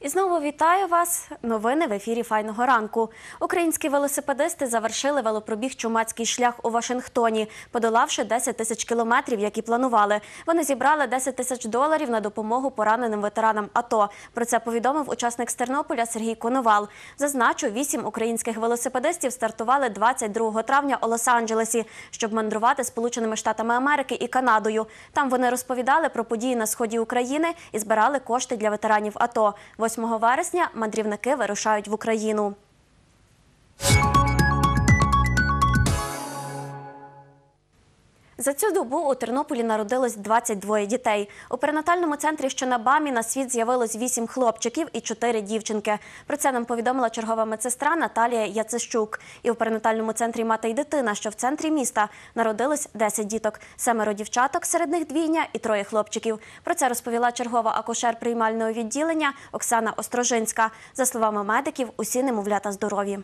І знову вітаю вас. Новини в ефірі Файного ранку. Українські велосипедисти завершили велопробіг чумацький шлях у Вашингтоні, подолавши 10 тисяч кілометрів, як і планували. Вони зібрали 10 тисяч доларів на допомогу пораненим ветеранам. АТО. про це повідомив учасник з Тернополя Сергій Коновал. Зазначу, вісім українських велосипедистів стартували 22 травня у Лос-Анджелесі, щоб мандрувати Сполученими Штатами Америки і Канадою. Там вони розповідали про події на сході України і збирали кошти для ветеранів АТО. 8 вересня мандрівники вирушають в Україну. За цю добу у Тернополі народилось 22 дітей. У перинатальному центрі, що на Бамі, на світ з'явилось 8 хлопчиків і 4 дівчинки. Про це нам повідомила чергова медсестра Наталія Яцищук. І у перинатальному центрі мати й дитина, що в центрі міста, народилось 10 діток, семеро дівчаток, серед них двійня і троє хлопчиків. Про це розповіла чергова акушер приймального відділення Оксана Острожинська. За словами медиків, усі немовлята здорові.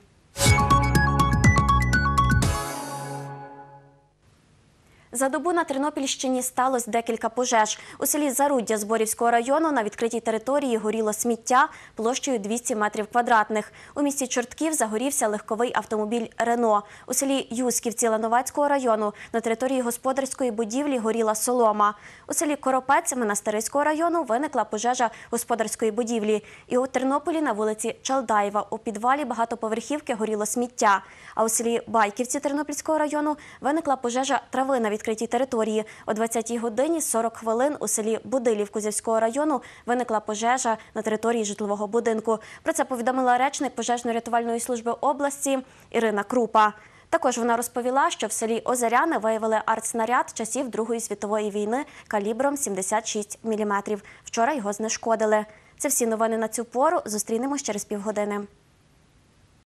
За добу на Тернопільщині сталося декілька пожеж. У селі Заруддя Зборівського району на відкритій території горіло сміття площею 200 метрів квадратних. У місті Чортків загорівся легковий автомобіль Рено. У селі Юсківці Лановецького району на території господарської будівлі горіла солома. У селі Коропець Монастириського району виникла пожежа господарської будівлі. І у Тернополі на вулиці Чалдаєва у підвалі багатоповерхівки горіло сміття. А у селі Байківці Тернопільського району виникла пожежа трави на відкритій відкритій території. О 20-й годині 40 хвилин у селі Будилів Кузівського району виникла пожежа на території житлового будинку. Про це повідомила речник пожежно-рятувальної служби області Ірина Крупа. Також вона розповіла, що в селі Озеряни виявили артснаряд часів Другої світової війни калібром 76 міліметрів. Вчора його знешкодили. Це всі новини на цю пору. Зустрінемось через півгодини.